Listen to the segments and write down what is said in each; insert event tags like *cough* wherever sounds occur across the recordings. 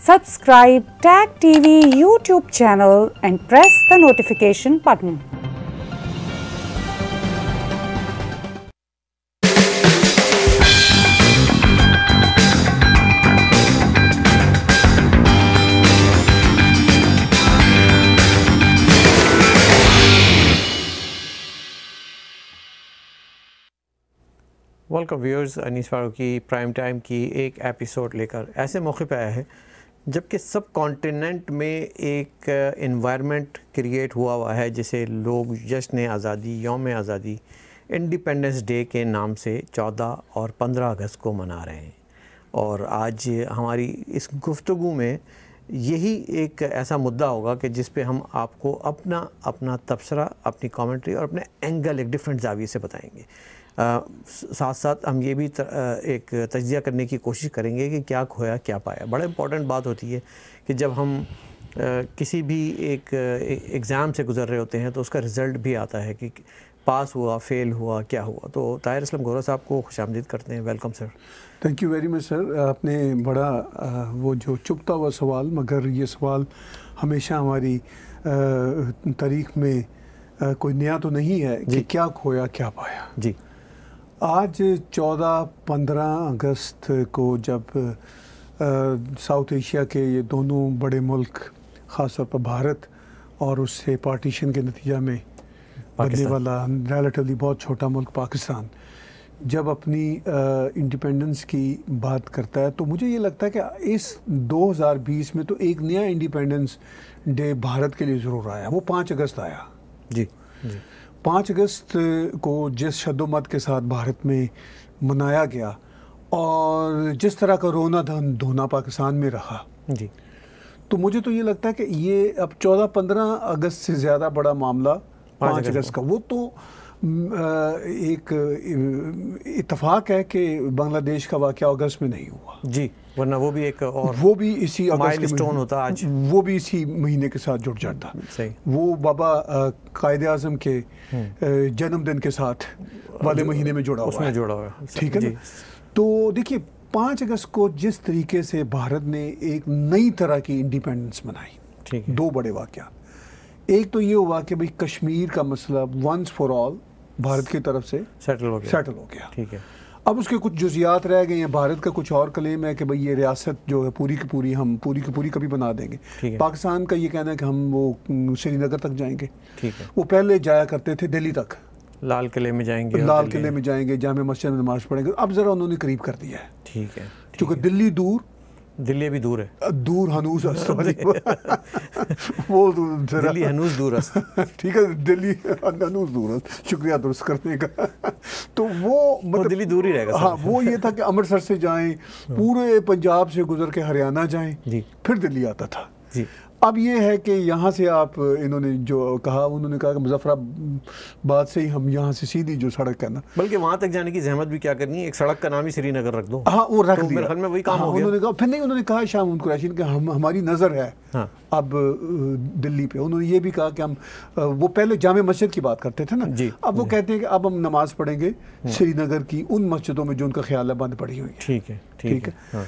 Subscribe Tag TV YouTube channel and press the notification button. Welcome viewers Anees Farooqui prime time की एक episode लेकर ऐसे मौके पे आया है जबकि सब कॉन्टिनेंट में एक इन्वायरमेंट क्रिएट हुआ हुआ है जिसे लोग जश्न आज़ादी योम आज़ादी इंडिपेंडेंस डे के नाम से 14 और 15 अगस्त को मना रहे हैं और आज हमारी इस गुफ्तु में यही एक ऐसा मुद्दा होगा कि जिस पे हम आपको अपना अपना तबसरा अपनी कमेंट्री और अपने एंगल एक डिफरेंट जावी से बताएंगे साथ साथ हम ये भी तर, एक तजिया करने की कोशिश करेंगे कि क्या खोया क्या पाया बड़ा इम्पॉर्टेंट बात होती है कि जब हम किसी भी एक एग्ज़ाम से गुज़र रहे होते हैं तो उसका रिज़ल्ट भी आता है कि पास हुआ फेल हुआ क्या हुआ तो ताहिर असलम गोरा साहब को खुश आमदीद करते हैं welcome sir thank you very much sir आपने बड़ा वो जो चुपता हुआ सवाल मगर ये सवाल हमेशा हमारी तारीख में कोई नया तो नहीं है कि क्या खोया क्या पाया जी आज 14-15 अगस्त को जब साउथ एशिया के ये दोनों बड़े मुल्क ख़ासतौर पर भारत और उससे पार्टीशन के नतीजा में बनने वाला रिलेटिवली बहुत छोटा मुल्क पाकिस्तान जब अपनी इंडिपेंडेंस की बात करता है तो मुझे ये लगता है कि इस 2020 में तो एक नया इंडिपेंडेंस डे भारत के लिए ज़रूर आया वो पाँच अगस्त आया जी, जी। पाँच अगस्त को जिस शदोमत के साथ भारत में मनाया गया और जिस तरह का रोना धन धोना पाकिस्तान में रहा जी तो मुझे तो ये लगता है कि ये अब चौदह पंद्रह अगस्त से ज़्यादा बड़ा मामला पाँच अगस्त का वो तो एक इतफाक़ है कि बांग्लादेश का वाक़ अगस्त में नहीं हुआ जी वरना वो भी एक और वो भी इसी माइल स्टोन होता आज वो भी इसी महीने के साथ जुड़ जाता सही वो बाबा कायद अजम के हम्म। जन्मदिन के साथ वाले महीने में जुड़ा उसमें हुआ जुड़ा हुआ ठीक है तो देखिए पाँच अगस्त को जिस तरीके से भारत ने एक नई तरह की इंडिपेंडेंस मनाई दो बड़े वाक़ एक तो ये हुआ कि भाई कश्मीर का मसला वंस फॉर ऑल भारत की तरफ से सेटल हो गया सेटल हो गया ठीक है अब उसके कुछ जुजियात रह गए हैं भारत का कुछ और क्लेम है कि भाई ये रियासत जो है पूरी की पूरी हम पूरी की पूरी कभी बना देंगे पाकिस्तान का ये कहना है कि हम वो श्रीनगर तक जाएंगे ठीक है वो पहले जाया करते थे दिल्ली तक लाल किले में जाएंगे लाल किले में जाएंगे जहाँ मस्जिद में नमाज पढ़ेंगे अब ज़रा उन्होंने करीब कर दिया है ठीक है क्योंकि दिल्ली दूर दिल्ली भी दूर है दूर हनूस *laughs* *laughs* वो तो दिल्ली हनूस दूर *laughs* ठीक है दिल्ली हनूस दूर शुक्रिया दुरुस्त करने का तो वो मतलब तो दिल्ली दूर ही रहेगा हाँ वो ये था कि अमृतसर से जाएं हाँ। पूरे पंजाब से गुजर के हरियाणा जाएं जी फिर दिल्ली आता था जी अब ये है कि यहाँ से आप इन्होंने जो कहा उन्होंने कहा कि मुजफ्फराबाद से ही हम यहाँ से सीधी जो सड़क है ना बल्कि वहाँ तक जाने की जहमत भी क्या करनी है एक सड़क का नाम ही श्रीनगर रख दो हाँ वो रख तो दिया में वही काम हाँ, हो गया उन्होंने कहा फिर नहीं उन्होंने कहा शाम कुरैशी कि हम हमारी नज़र है हाँ। अब दिल्ली पे उन्होंने ये भी कहा कि हम वो पहले जाम मस्जिद की बात करते थे ना जी अब वो कहते हैं कि अब हम नमाज़ पढ़ेंगे हाँ। श्रीनगर की उन मस्जिदों में जो उनका ख्याल है बंद पड़ी हुई है ठीक है ठीक है हाँ।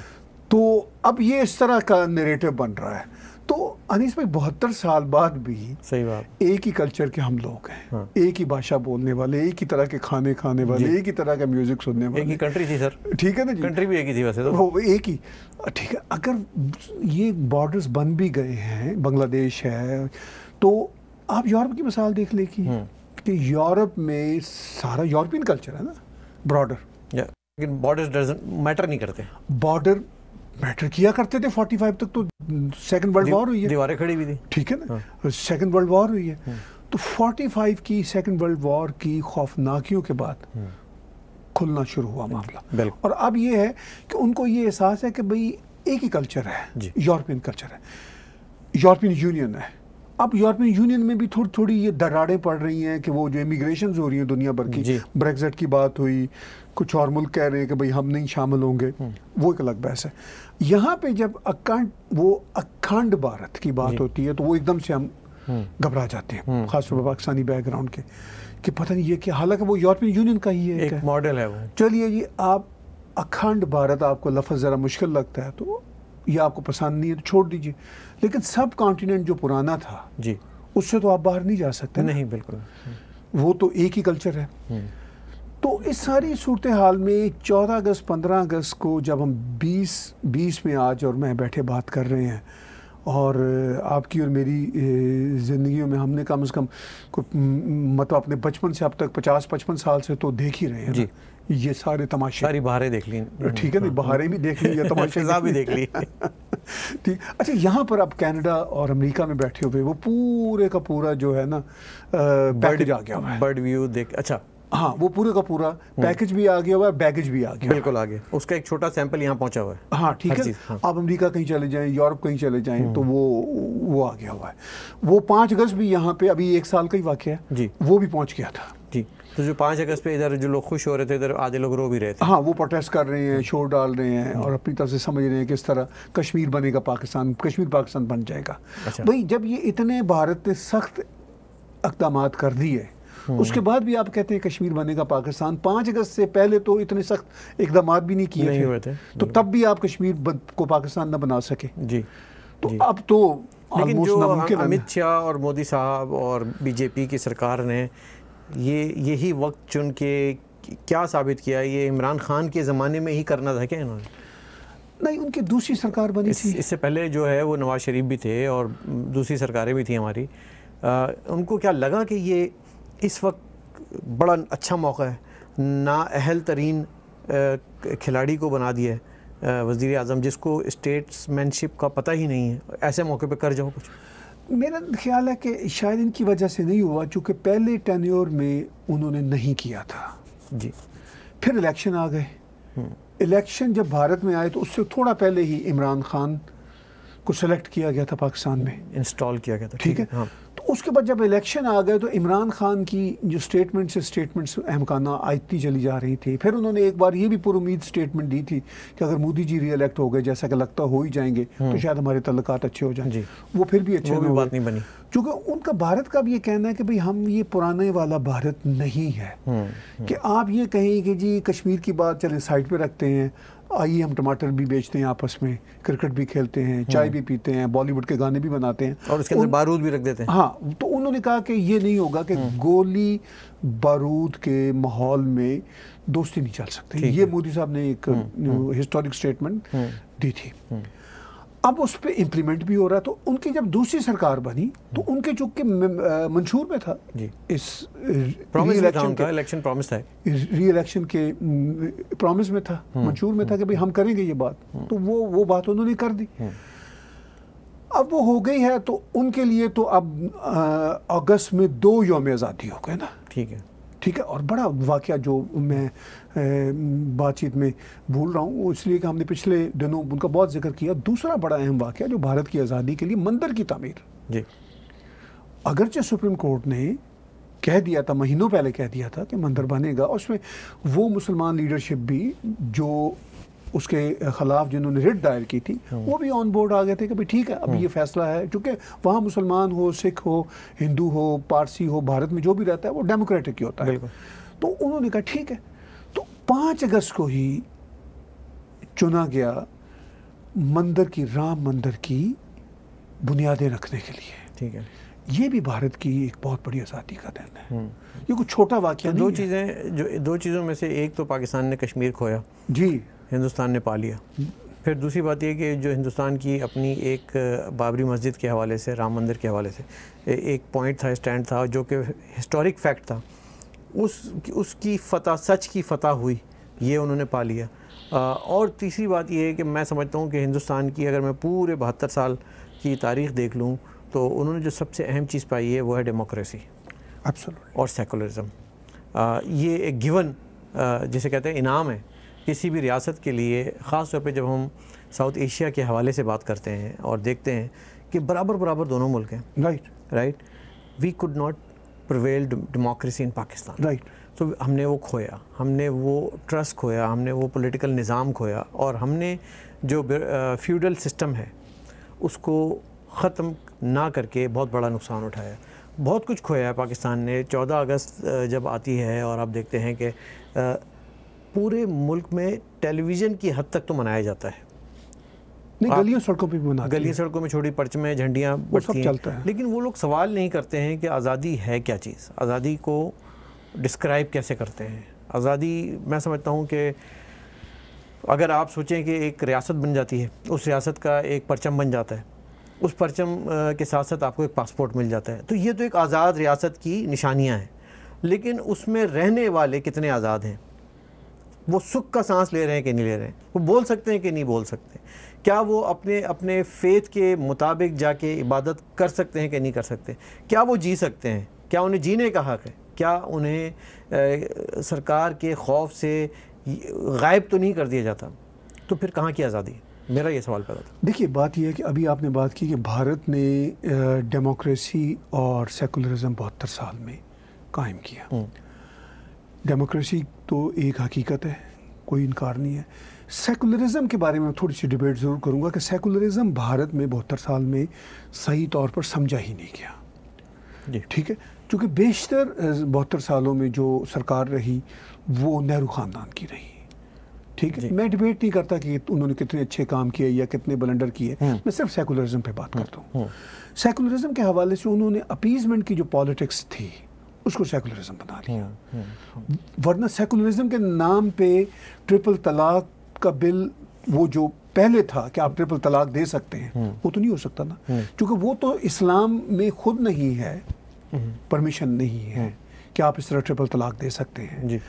तो अब ये इस तरह का नरेटिव बन रहा है तो अनिस भाई बहत्तर साल बाद भी सही बात एक ही कल्चर के हम लोग हैं हाँ। एक ही भाषा बोलने वाले एक ही तरह के खाने खाने वाले एक ही तरह का म्यूजिक सुनने वाले एक ही कंट्री थी सर ठीक है ना जी कंट्री भी एक ही थी वैसे तो वो एक ही ठीक है अगर ये बॉर्डर्स बन भी गए हैं बांग्लादेश है तो आप यूरोप की मिसाल देख ले हम्म। कि, यूरोप में सारा यूरोपियन कल्चर है ना बॉर्डर लेकिन बॉर्डर मैटर नहीं करते बॉर्डर मैटर किया करते थे 45 तक तो सेकंड वर्ल्ड वॉर हुई है दीवारें खड़ी हुई थी ठीक है ना सेकंड वर्ल्ड वॉर हुई है हम्म। तो 45 की सेकंड वर्ल्ड वॉर की खौफनाकियों के बाद हम्म। खुलना शुरू हुआ मामला और अब ये है कि उनको ये एहसास है कि भाई एक ही कल्चर है यूरोपियन कल्चर है यूरोपियन यूनियन है अब यूरोपियन यूनियन में भी थोड़ी थोड़ी ये दरारें पड़ रही हैं कि वो जो इमिग्रेशन हो रही हैं दुनिया भर की ब्रेग्जिट की बात हुई कुछ और मुल्क कह रहे हैं कि भाई हम नहीं शामिल होंगे हम्म। वो एक अलग बहस है यहाँ पे जब अखंड वो अखंड भारत की बात होती है तो वो एकदम से हम हम्म। घबरा जाते हैं हम्म। खासतौर पर पाकिस्तानी बैकग्राउंड के कि पता नहीं ये क्या हालांकि वो यूरोपियन यूनियन का ही है एक मॉडल है वो चलिए जी आप अखंड भारत आपको लफ्ज़ ज़रा मुश्किल लगता है तो ये आपको पसंद नहीं है तो छोड़ दीजिए लेकिन सब कॉन्टीनेंट जो पुराना था जी उससे तो आप बाहर नहीं जा सकते नहीं बिल्कुल वो तो एक ही कल्चर है तो इस सारी सूरत हाल में 14 अगस्त 15 अगस्त को जब हम 20 20 में आज और मैं बैठे बात कर रहे हैं और आपकी और मेरी ज़िंदगी में हमने कम अज़ कम मतलब अपने बचपन से अब तक पचास पचपन साल से तो देख ही रहे हैं जी ये सारे तमाशे सारी बाहरें देख ली ठीक है नहीं बहारें भी देख ली या *laughs* तमाशे भी देख ली *laughs* ठीक अच्छा यहाँ पर आप कनाडा और अमेरिका में बैठे हुए वो पूरे का पूरा जो है ना बैठ जा गया बर्ड व्यू देख अच्छा हाँ वो पूरे का पूरा पैकेज हम्म। भी आ गया हुआ है बैगेज भी आ गया बिल्कुल आ गया उसका एक छोटा सैंपल यहाँ पहुंचा हुआ है हाँ ठीक है हाँ। आप अमेरिका कहीं चले जाएं यूरोप कहीं चले जाएं हम्म। तो वो वो आ गया हुआ है वो पाँच अगस्त भी यहाँ पे अभी एक साल का ही वाक्य है जी वो भी पहुँच गया था जी तो जो पाँच अगस्त पे इधर जो लोग खुश हो रहे थे इधर आधे लोग रो भी रहे थे हाँ वो प्रोटेस्ट कर रहे हैं शोर डाल रहे हैं और अपनी तरफ से समझ रहे हैं किस तरह कश्मीर बनेगा पाकिस्तान कश्मीर पाकिस्तान बन जाएगा अच्छा। भाई जब ये इतने भारत ने सख्त इकदाम कर दिए हाँ। उसके बाद भी आप कहते हैं कश्मीर बनेगा पाकिस्तान पाँच अगस्त से पहले तो इतने सख्त इकदाम भी नहीं किए थे तो तब भी आप कश्मीर को पाकिस्तान ना बना सके जी तो अब तो लेकिन जो अमित शाह और मोदी साहब और बीजेपी की सरकार ने ये यही वक्त चुन के क्या साबित किया ये इमरान खान के ज़माने में ही करना था क्या इन्होंने नहीं उनकी दूसरी सरकार बनी इस, थी इससे पहले जो है वो नवाज़ शरीफ भी थे और दूसरी सरकारें भी थी हमारी आ, उनको क्या लगा कि ये इस वक्त बड़ा अच्छा मौका है अहल तरीन खिलाड़ी को बना दिया वज़ी अजम जिसको स्टेट्समैनशिप का पता ही नहीं है ऐसे मौके पर कर जाओ कुछ मेरा ख्याल है कि शायद इनकी वजह से नहीं हुआ चूँकि पहले टेन्योर में उन्होंने नहीं किया था जी फिर इलेक्शन आ गए हम्म। इलेक्शन जब भारत में आए तो उससे थोड़ा पहले ही इमरान खान को सेलेक्ट किया गया था पाकिस्तान में इंस्टॉल किया गया था ठीक है हाँ। तो उसके बाद जब इलेक्शन आ गए तो इमरान खान की जो स्टेटमेंट से स्टेटमेंट्स अहमकाना आयती चली जा रही थी फिर उन्होंने एक बार ये भी पुरुद स्टेटमेंट दी थी कि अगर मोदी जी रीअलेक्ट हो गए जैसा कि लगता हो ही जाएंगे तो हम्म। शायद हमारे तल्लक अच्छे हो जाएंगे वो फिर भी अच्छे भी बात नहीं बनी चूँकि उनका भारत का भी ये कहना है कि भाई हम ये पुराने वाला भारत नहीं है हम्म, हम्म। कि आप ये कहें कि जी कश्मीर की बात चले साइड पर रखते हैं आइए हम टमाटर भी बेचते हैं आपस में क्रिकेट भी खेलते हैं चाय हम्म। भी पीते हैं बॉलीवुड के गाने भी बनाते हैं और उसके अंदर बारूद भी रख देते हैं हाँ तो उन्होंने कहा कि ये नहीं होगा कि हम्म। गोली बारूद के माहौल में दोस्ती नहीं चल सकती ये मोदी साहब ने एक हिस्टोरिक हम्म, स्टेटमेंट दी थी अब उस पर इम्प्लीमेंट भी हो रहा है तो उनकी जब दूसरी सरकार बनी तो उनके चूँक के मंशूर में था जी इस इलेक्शन प्रॉमिस था री इलेक्शन के प्रॉमिस में था हम्म। मंशूर में था कि भाई हम करेंगे ये बात हम्म। तो वो वो बात उन्होंने कर दी हम्म। अब वो हो गई है तो उनके लिए तो अब अगस्त में दो योम आज़ादी हो गए ना ठीक है ठीक है और बड़ा वाक़ जो मैं बातचीत में भूल रहा हूँ इसलिए कि हमने पिछले दिनों उनका बहुत जिक्र किया दूसरा बड़ा अहम वाक़ जो भारत की आज़ादी के लिए मंदिर की तमीर जी अगरचे सुप्रीम कोर्ट ने कह दिया था महीनों पहले कह दिया था कि मंदिर बनेगा उसमें वो मुसलमान लीडरशिप भी जो उसके खिलाफ जिन्होंने रिट दायर की थी हाँ। वो भी ऑन बोर्ड आ गए थे कि भाई ठीक है अभी ये हाँ। फैसला है क्योंकि वहाँ मुसलमान हो सिख हो हिंदू हो पारसी हो भारत में जो भी रहता है वो डेमोक्रेटिक ही होता है तो उन्होंने कहा ठीक है पाँच अगस्त को ही चुना गया मंदिर की राम मंदिर की बुनियादें रखने के लिए ठीक है ये भी भारत की एक बहुत बड़ी आज़ादी का दिन है हम्म। ये कुछ छोटा वाक्य तो दो चीज़ें जो दो चीज़ों में से एक तो पाकिस्तान ने कश्मीर खोया जी हिंदुस्तान ने पा लिया हम्म। फिर दूसरी बात यह कि जो हिंदुस्तान की अपनी एक बाबरी मस्जिद के हवाले से राम मंदिर के हवाले से एक पॉइंट था स्टैंड था जो कि हिस्टोरिक फैक्ट था उस उसकी फतह सच की फतह हुई ये उन्होंने पा लिया आ, और तीसरी बात यह है कि मैं समझता हूँ कि हिंदुस्तान की अगर मैं पूरे बहत्तर साल की तारीख देख लूँ तो उन्होंने जो सबसे अहम चीज़ पाई है वो है डेमोक्रेसी और सेकुलरिज्म ये एक गिवन जिसे कहते हैं इनाम है किसी भी रियासत के लिए ख़ास तौर पर जब हम साउथ एशिया के हवाले से बात करते हैं और देखते हैं कि बराबर बराबर दोनों मुल्क हैं right right we could not prevail democracy in Pakistan right तो हमने वो खोया हमने वो ट्रस्ट खोया हमने वो पॉलिटिकल निज़ाम खोया और हमने जो फ्यूडल सिस्टम है उसको ख़त्म ना करके बहुत बड़ा नुकसान उठाया बहुत कुछ खोया है पाकिस्तान ने 14 अगस्त जब आती है और आप देखते हैं कि पूरे मुल्क में टेलीविज़न की हद तक तो मनाया जाता है नहीं गलियों सड़कों पे भी बना गलियों सड़कों में छोटी परचमें झंडियाँ बढ़ती चलता है लेकिन वो लोग सवाल नहीं करते हैं कि आज़ादी है क्या चीज़ आज़ादी को डिस्क्राइब कैसे करते हैं आज़ादी मैं समझता हूँ कि अगर आप सोचें कि एक रियासत बन जाती है उस रियासत का एक परचम बन जाता है उस परचम के साथ साथ आपको एक पासपोर्ट मिल जाता है तो ये तो एक आज़ाद रियासत की निशानियाँ हैं लेकिन उसमें रहने वाले कितने आज़ाद हैं वो सुख का सांस ले रहे हैं कि नहीं ले रहे हैं वो बोल सकते हैं कि नहीं बोल सकते क्या वो अपने अपने फेथ के मुताबिक जाके इबादत कर सकते हैं कि नहीं कर सकते क्या वो जी सकते हैं क्या उन्हें जीने का हक़ है क्या उन्हें आ, सरकार के खौफ से गायब तो नहीं कर दिया जाता तो फिर कहाँ की आज़ादी मेरा ये सवाल पता था देखिए बात यह है कि अभी आपने बात की कि भारत ने डेमोक्रेसी और सेकुलरिज्म बहत्तर साल में कायम किया हम्म। डेमोक्रेसी तो एक हकीकत है कोई इनकार नहीं है सेकुलरिज्म के बारे में थोड़ी सी डिबेट ज़रूर करूंगा कि सेकुलरिज्म भारत में बहत्तर साल में सही तौर पर समझा ही नहीं गया ठीक है क्योंकि बेशतर बहत्तर सालों में जो सरकार रही वो नेहरू ख़ानदान की रही ठीक है मैं डिबेट नहीं करता कि उन्होंने कितने अच्छे काम किए या कितने बलंडर किए हम्म। मैं सिर्फ सेकुलरिज्म पे बात हम्म। करता हूँ हम्म। सेकुलरिज्म के हवाले से उन्होंने अपीजमेंट की जो पॉलिटिक्स थी उसको सेकुलरिज्म बना लिया वरना सेकुलरिज्म के नाम पे ट्रिपल तलाक का बिल वो जो पहले था कि आप ट्रिपल तलाक दे सकते हैं हम्म। वो तो नहीं हो सकता ना हम्म। क्योंकि वो तो इस्लाम में खुद नहीं है हम्म। परमिशन नहीं है कि आप इस तरह ट्रिपल तलाक दे सकते हैं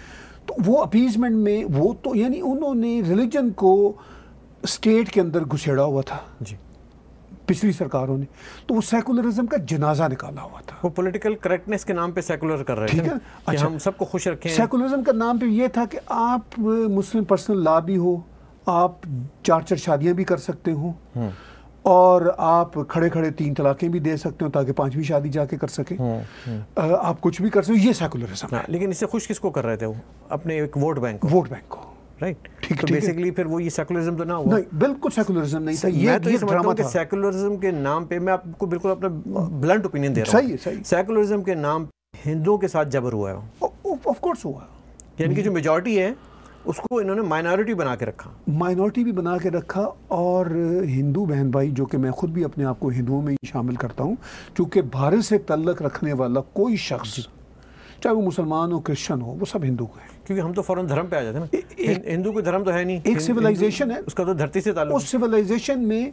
तो वो अपीजमेंट में वो तो यानी उन्होंने रिलीजन को स्टेट के अंदर घुसेड़ा हुआ था जी पिछली सरकारों ने तो वो सेकुलरिज्म का जनाजा निकाला हुआ था वो पॉलिटिकल करेक्टनेस के नाम पे सेकुलर कर रहे थे अच्छा, अच्छा हम सबको खुश रखें सेकुलरिज्म का नाम पे ये था कि आप मुस्लिम पर्सनल ला भी हो आप चार चार शादियां भी कर सकते हो हम्म। और आप खड़े खड़े तीन तलाकें भी दे सकते हो ताकि पांचवी शादी जाके कर सके हम्म, हम्म। आप कुछ भी कर सकते हो ये सेकुलरिज्म हाँ, लेकिन इससे खुश किसको कर रहे थे वो अपने एक वोट बैंक वोट बैंक को राइट ठीक तो बेसिकली फिर वो ये सेकुलरिज्म तो ना हुआ नहीं बिल्कुल सेकुलरिज्म नहीं था ये तो ये सेकुलरिज्म के नाम पे मैं आपको बिल्कुल अपना ब्लंट ओपिनियन दे रहा सही है सही सेकुलरिज्म के नाम हिंदुओं के साथ जबर हुआ है ऑफ कोर्स हुआ यानी कि जो मेजॉरिटी हम्म। है उसको इन्होंने माइनॉरिटी बना के रखा माइनॉरिटी भी बना के रखा और हिंदू बहन भाई जो कि मैं खुद भी अपने आप को हिंदुओं में ही शामिल करता हूँ चूंकि भारत से तल्लक रखने वाला कोई शख्स चाहे वो मुसलमान हो क्रिश्चन हो वो सब हिंदू के हैं क्योंकि हम तो फ़ौरन धर्म पे आ जाते हैं ना हिंदू को धर्म तो है नहीं एक सिविलाइजेशन है उसका तो धरती से ताल्लुक उस सिविलाइजेशन में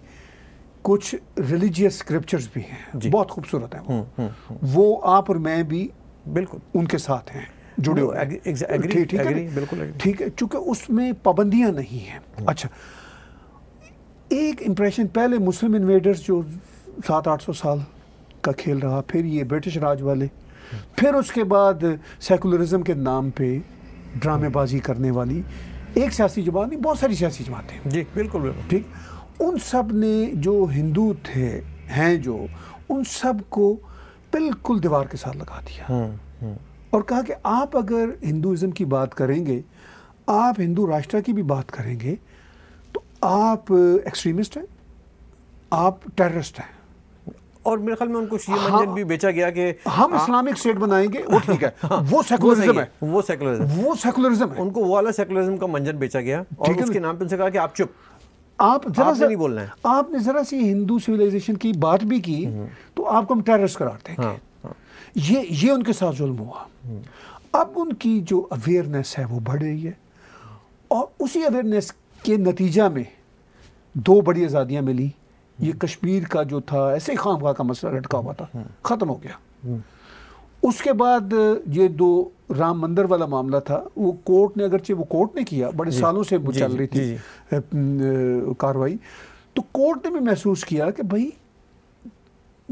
कुछ रिलीजियस स्क्रिप्चर्स भी हैं बहुत खूबसूरत है हम्म, हम्म, हम्म। वो आप और मैं भी बिल्कुल उनके साथ हैं जुड़े हुए ठीक है बिल्कुल ठीक है चूँकि उसमें पाबंदियाँ नहीं हैं अच्छा एक इम्प्रेशन पहले मुस्लिम इन्वेडर्स जो सात आठ सौ साल का खेल रहा फिर ये ब्रिटिश राज वाले फिर उसके बाद सेकुलरिज्म के नाम पे ड्रामेबाजी करने वाली एक सियासी जमात नहीं बहुत सारी सियासी जमातें जी बिल्कुल बिल्कुल ठीक उन सब ने जो हिंदू थे हैं जो उन सब को बिल्कुल दीवार के साथ लगा दिया हम्म, हम्म। और कहा कि आप अगर हिंदुज़म की बात करेंगे आप हिंदू राष्ट्र की भी बात करेंगे तो आप एक्सट्रीमिस्ट हैं आप टेररिस्ट हैं और मेरे ख्याल में उनको शी हाँ। मंजन हाँ, भी बेचा गया कि हम हाँ। इस्लामिक स्टेट बनाएंगे वो ठीक है हाँ। वो सेकुलरिज्म है वो सेकुलरिज्म वो सेकुलरिज्म है उनको वो वाला सेकुलरिज्म का मंजन बेचा गया और उसके नाम पे उनसे कहा कि आप चुप आप जरा से नहीं बोलना है आपने जरा सी हिंदू सिविलाइजेशन की बात भी की हम्म। तो आपको हम टेररिस्ट करार देंगे ये ये उनके साथ जुल्म हुआ हम्म। अब उनकी जो अवेयरनेस है वो बढ़ रही है और उसी अवेयरनेस के नतीजा में दो बड़ी आज़ादियाँ मिली ये कश्मीर का जो था ऐसे ही खामखा का मसला लटका हुआ था हम्म। ख़त्म हो गया हम्म। उसके बाद ये दो राम मंदिर वाला मामला था वो कोर्ट ने अगरचे वो कोर्ट ने किया बड़े सालों से वो चल रही थी कार्रवाई तो कोर्ट ने भी महसूस किया कि भाई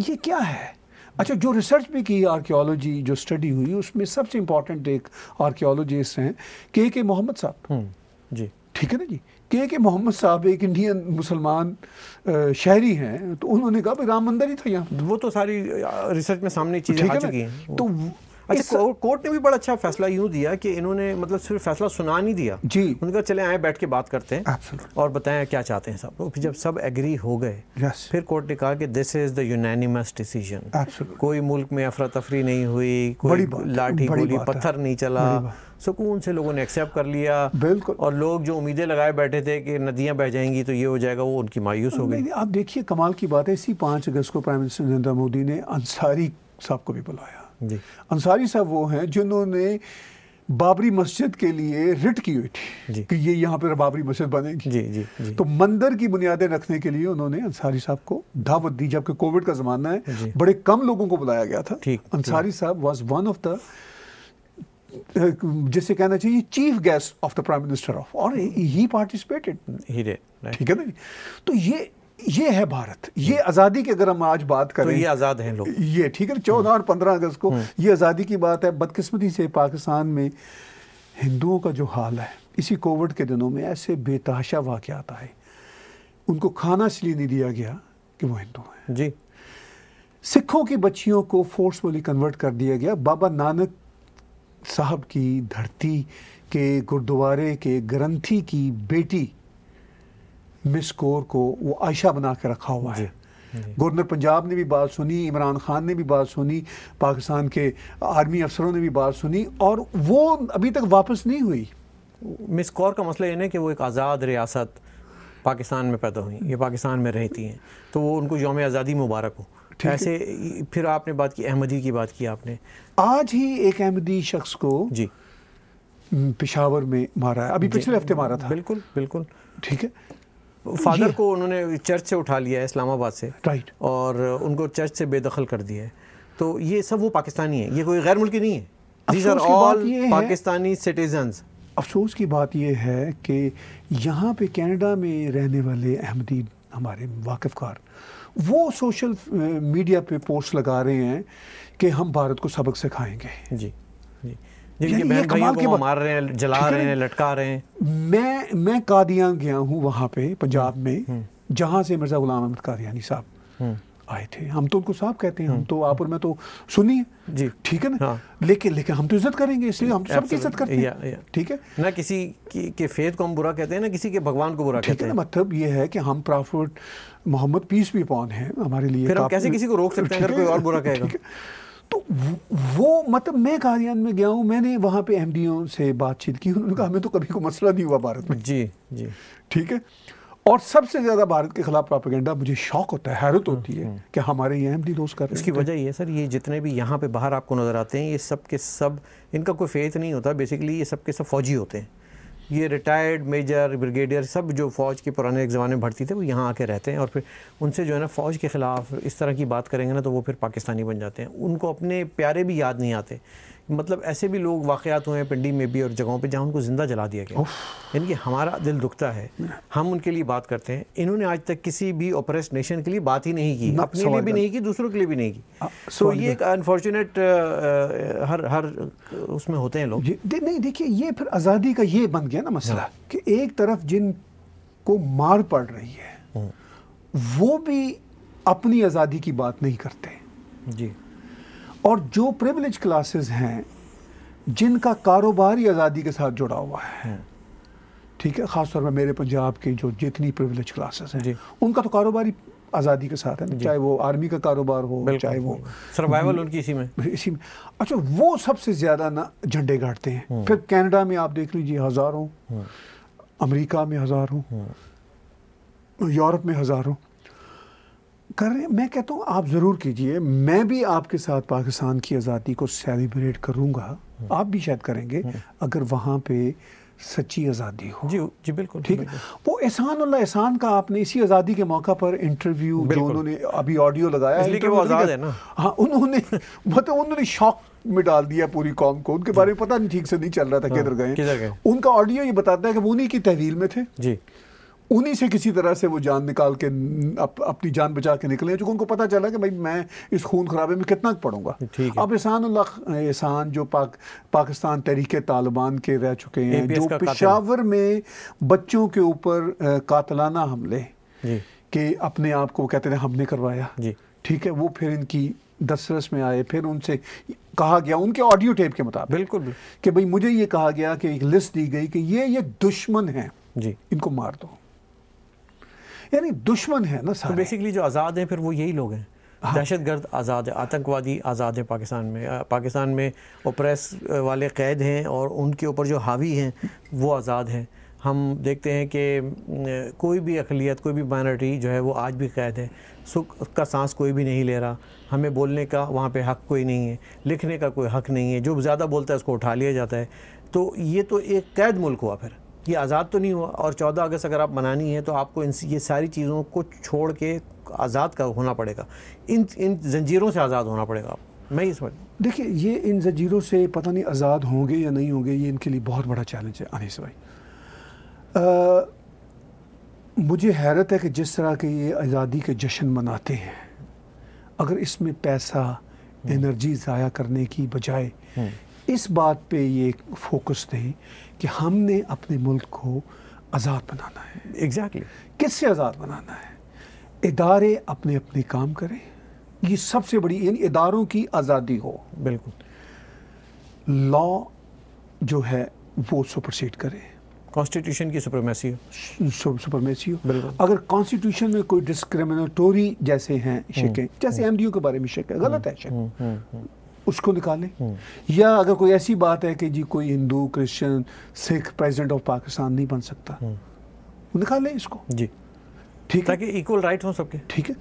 ये क्या है अच्छा जो रिसर्च भी की आर्कियोलॉजी जो स्टडी हुई उसमें सबसे इम्पॉर्टेंट एक आर्कियोलॉजिस्ट हैं के के मोहम्मद साहब हम्म, जी ठीक है ना जी कि कि मोहम्मद साहब एक इंडियन मुसलमान शहरी हैं तो उन्होंने कहा राम मंदिर ही था यहाँ वो तो सारी रिसर्च में सामने तो चीज़ें आ चुकी हैं तो अच्छा को, कोर्ट ने भी बड़ा अच्छा फैसला यूं दिया कि इन्होंने मतलब सिर्फ फैसला सुना नहीं दिया जी उनका चले आए बैठ के बात करते हैं और बताएं क्या चाहते हैं सब लोग फिर जब सब एग्री हो गए फिर कोर्ट ने कहा कि this is the unanimous decision कोई मुल्क में अफरा तफरी नहीं हुई कोई लाठी गोली पत्थर नहीं चला सुकून से लोगों ने एक्सेप्ट कर लिया बिल्कुल और लोग जो उम्मीदें लगाए बैठे थे कि नदियाँ बह जाएंगी तो ये हो जाएगा वो उनकी मायूस हो गई आप देखिए कमाल की बात है इसी पाँच अगस्त को प्राइम मिनिस्टर नरेंद्र मोदी ने अंसारी साहब को भी बुलाया अंसारी साहब वो हैं जिन्होंने बाबरी मस्जिद के लिए रिट की हुई थी कि ये यहाँ पर बाबरी मस्जिद बनेगी जी, जी, जी। तो मंदिर की बुनियादें रखने के लिए उन्होंने अंसारी साहब को दावत दी जबकि कोविड का ज़माना है बड़े कम लोगों को बुलाया गया था अंसारी साहब वॉज वन ऑफ द जिसे कहना चाहिए chief guest of the prime minister of और ही पार्टिसिपेटेड ठीक है ना तो ये ये है भारत ये आज़ादी की अगर हम आज बात तो करें तो ये आज़ाद हैं लोग ये ठीक है चौदह और पंद्रह अगस्त को हम्म। ये आज़ादी की बात है बदकिस्मती से पाकिस्तान में हिंदुओं का जो हाल है इसी कोविड के दिनों में ऐसे बेतहाशा आता है उनको खाना इसलिए नहीं दिया गया कि वो हिंदू हैं जी सिखों की बच्चियों को फोर्सफुली कन्वर्ट कर दिया गया बाबा नानक साहब की धरती के गुरुद्वारे के ग्रंथी की बेटी मिस कौर को वो आयशा बना के रखा हुआ है गवर्नर पंजाब ने भी बात सुनी इमरान खान ने भी बात सुनी पाकिस्तान के आर्मी अफसरों ने भी बात सुनी और वो अभी तक वापस नहीं हुई मिस कौर का मसला ये ना कि वो एक आज़ाद रियासत पाकिस्तान में पैदा हुई ये पाकिस्तान में रहती हैं तो वो उनको योम आज़ादी मुबारक हो ऐसे फिर आपने बात की अहमदी की बात की आपने आज ही एक अहमदी शख्स को जी पिशावर में मारा है अभी पिछले हफ्ते मारा था बिल्कुल बिल्कुल ठीक है फादर को उन्होंने चर्च से उठा लिया है इस्लामाबाद से राइट और उनको चर्च से बेदखल कर दिया है तो ये सब वो पाकिस्तानी है ये कोई गैर मुल्की नहीं है these are all Pakistani citizens अफसोस की बात यह है कि यहाँ पे कनाडा में रहने वाले अहमदी हमारे वाकफकार वो सोशल मीडिया पे पोस्ट लगा रहे हैं कि हम भारत को सबक सिखाएंगे जी ये कमाल के मार रहे हैं जला रहे हैं लटका रहे हैं मैं मैं कादिया गया हूँ वहाँ पे पंजाब में हम्म। जहाँ से मिर्ज़ा गुलाम अहमद कादियानी साहब हम्म। आए थे हम तो उनको साफ कहते हैं हम हम्म। तो आप और मैं तो सुनी जी ठीक है ना हाँ। लेकिन लेकिन हम तो इज्जत करेंगे इसलिए हम तो सबकी इज्जत करते हैं ठीक है ना किसी की, के फेथ को हम बुरा कहते हैं ना किसी के भगवान को बुरा कहते हैं ना मतलब ये है कि हम प्रॉफिट मोहम्मद पीस भी पौन है हमारे लिए फिर हम कैसे किसी को रोक सकते हैं अगर कोई और बुरा कहेगा तो वो मतलब मैं कादियान में गया हूँ मैंने वहाँ पे एम से बातचीत की उन्होंने कहा हमें तो कभी को मसला नहीं हुआ भारत में जी जी ठीक है और सबसे ज़्यादा भारत के खिलाफ प्रोपेगेंडा मुझे शौक होता है हैरत होती है हम्म, हम्म। कि हमारे ये एमडी दोस्त कर इसकी वजह ये सर ये जितने भी यहाँ पे बाहर आपको नज़र आते हैं ये सब के सब इनका कोई फेथ नहीं होता बेसिकली ये सब के सब फौजी होते हैं ये रिटायर्ड मेजर ब्रिगेडियर सब जो फ़ौज के पुराने ज़माने में भर्ती थे वो यहाँ आके रहते हैं और फिर उनसे जो है ना फ़ौज के ख़िलाफ़ इस तरह की बात करेंगे ना तो वो फिर पाकिस्तानी बन जाते हैं उनको अपने प्यारे भी याद नहीं आते मतलब ऐसे भी लोग वाक़ात हुए हैं पिंडी में भी और जगहों पे जहाँ उनको ज़िंदा जला दिया गया यानी कि हमारा दिल दुखता है हम उनके लिए बात करते हैं इन्होंने आज तक किसी भी ऑपरेस्ट नेशन के लिए बात ही नहीं की अपने लिए भी नहीं की दूसरों के लिए भी नहीं की सो तो ये एक अनफॉर्चुनेट हर हर उसमें होते हैं लोग नहीं देखिए ये फिर आज़ादी का ये बन गया ना मसला हाँ। कि एक तरफ जिन को मार पड़ रही है हम्म। वो भी अपनी आज़ादी की बात नहीं करते जी और जो प्रिविलेज क्लासेस हैं जिनका कारोबार ही आज़ादी के साथ जुड़ा हुआ है हम्म। ठीक है ख़ासतौर पर मेरे पंजाब के जो जितनी प्रिविलेज क्लासेस हैं उनका तो कारोबारी आज़ादी के साथ है चाहे वो आर्मी का कारोबार हो चाहे वो सर्वाइवल उनकी इसी में इसी में अच्छा वो सबसे ज़्यादा ना झंडे गाड़ते हैं हम्म। फिर कैनेडा में आप देख लीजिए हज़ारों हम्म। अमरीका में हज़ारों यूरोप में हज़ारों कर रहे हैं मैं कहता हूँ आप ज़रूर कीजिए मैं भी आपके साथ पाकिस्तान की आज़ादी को सेलिब्रेट करूँगा हम्म। आप भी शायद करेंगे हम्म। अगर वहाँ पे सच्ची आज़ादी हो जी जी बिल्कुल ठीक है वो एहसान अल्लाह एहसान का आपने इसी आज़ादी के मौका पर इंटरव्यू जो उन्होंने अभी ऑडियो लगाया है वो आज़ाद है ना हाँ उन्होंने मतलब उन्होंने शौक में डाल दिया पूरी कौम को उनके बारे में पता नहीं ठीक से नहीं चल रहा था हाँ, किधर गए उनका ऑडियो ये बताता है कि वो उन्हीं की तहवील में थे जी उन्हीं से किसी तरह से वो जान निकाल के अप, अपनी जान बचा के निकले जो उनको पता चला कि भाई मैं इस खून खराबे में कितना पढ़ूंगा अब एहसान एहसान जो पाक पाकिस्तान तहरीक तालिबान के रह चुके हैं जो पेशावर में बच्चों के ऊपर कातलाना हमले के अपने आप को कहते थे हमने करवाया ठीक है वो फिर इनकी दसरस में आए फिर उनसे कहा गया उनके ऑडियो टेप के मुताबिक बिल्कुल कि भाई मुझे ये कहा गया कि एक लिस्ट दी गई कि ये ये दुश्मन हैं जी इनको मार दो यानी दुश्मन है ना तो सारे तो बेसिकली जो आज़ाद हैं फिर वो यही लोग हैं हाँ। दहशत गर्द आज़ाद है आतंकवादी आज़ाद है पाकिस्तान में पाकिस्तान में ओप्रेस वाले कैद हैं और उनके ऊपर जो हावी हैं वो आज़ाद हैं हम देखते हैं कि कोई भी अकलीत कोई भी माइनॉरिटी जो है वो आज भी कैद है सुख का सांस कोई भी नहीं ले रहा हमें बोलने का वहाँ पे हक कोई नहीं है लिखने का कोई हक नहीं है जो ज़्यादा बोलता है उसको उठा लिया जाता है तो ये तो एक कैद मुल्क हुआ फिर ये आज़ाद तो नहीं हुआ और चौदह अगस्त अगर आप मनानी है तो आपको इन ये सारी चीज़ों को छोड़ के आज़ाद का होना पड़ेगा इन इन जंजीरों से आज़ाद होना पड़ेगा आपको मैं ये समझ देखिए ये इन जंजीरों से पता नहीं आज़ाद होंगे या नहीं होंगे ये इनके लिए बहुत बड़ा चैलेंज है अनिस भाई मुझे हैरत है कि जिस तरह के ये आज़ादी के जश्न मनाते हैं अगर इसमें पैसा एनर्जी हम्म। ज़ाया करने की बजाय हम्म। इस बात पे ये फोकस दें कि हमने अपने मुल्क को आज़ाद बनाना है एग्जैक्टली exactly. किससे आज़ाद बनाना है इदारे अपने अपने काम करें ये सबसे बड़ी यानी इदारों की आज़ादी हो बिल्कुल लॉ जो है वो सुपरसीड करें कॉन्स्टिट्यूशन की सुप्रमेसी हो सुप्रमेसी हो अगर कॉन्स्टिट्यूशन में कोई डिस्क्रिमिनेटोरी जैसे हैं हम्म। शिकें जैसे एमडीयू हम्म। के बारे में शिकें है गलत है हम्म। शिक उसको निकालें हम्म। या अगर कोई ऐसी बात है कि जी कोई Hindu Christian Sikh president of Pakistan नहीं बन सकता हम्म। निकालें इसको जी ठीक ताकि इक्वल राइट हो सबके ठीक है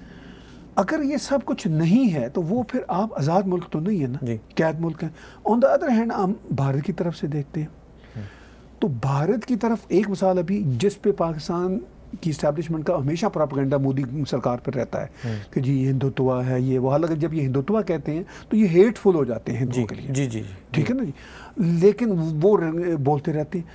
अगर ये सब कुछ नहीं है तो वो फिर आप आज़ाद मुल्क तो नहीं है ना कैद मुल्क है ऑन द अदर हैंड हम भारत की तरफ से देखते हैं हम्म। तो भारत की तरफ एक मिसाल अभी जिस पे पाकिस्तान की इस्टेब्लिशमेंट का हमेशा प्रोपागेंडा मोदी सरकार पर रहता है कि जी ये हिंदुत्व है ये वो हालांकि जब ये हिंदुत्व कहते हैं तो ये हेटफुल हो जाते हैं हिंदुओं के लिए जी जी ठीक है ना जी लेकिन वो बोलते रहते हैं